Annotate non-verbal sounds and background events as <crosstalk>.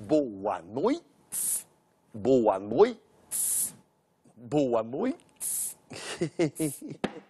Boa noite. Boa noite. Boa noite. <laughs>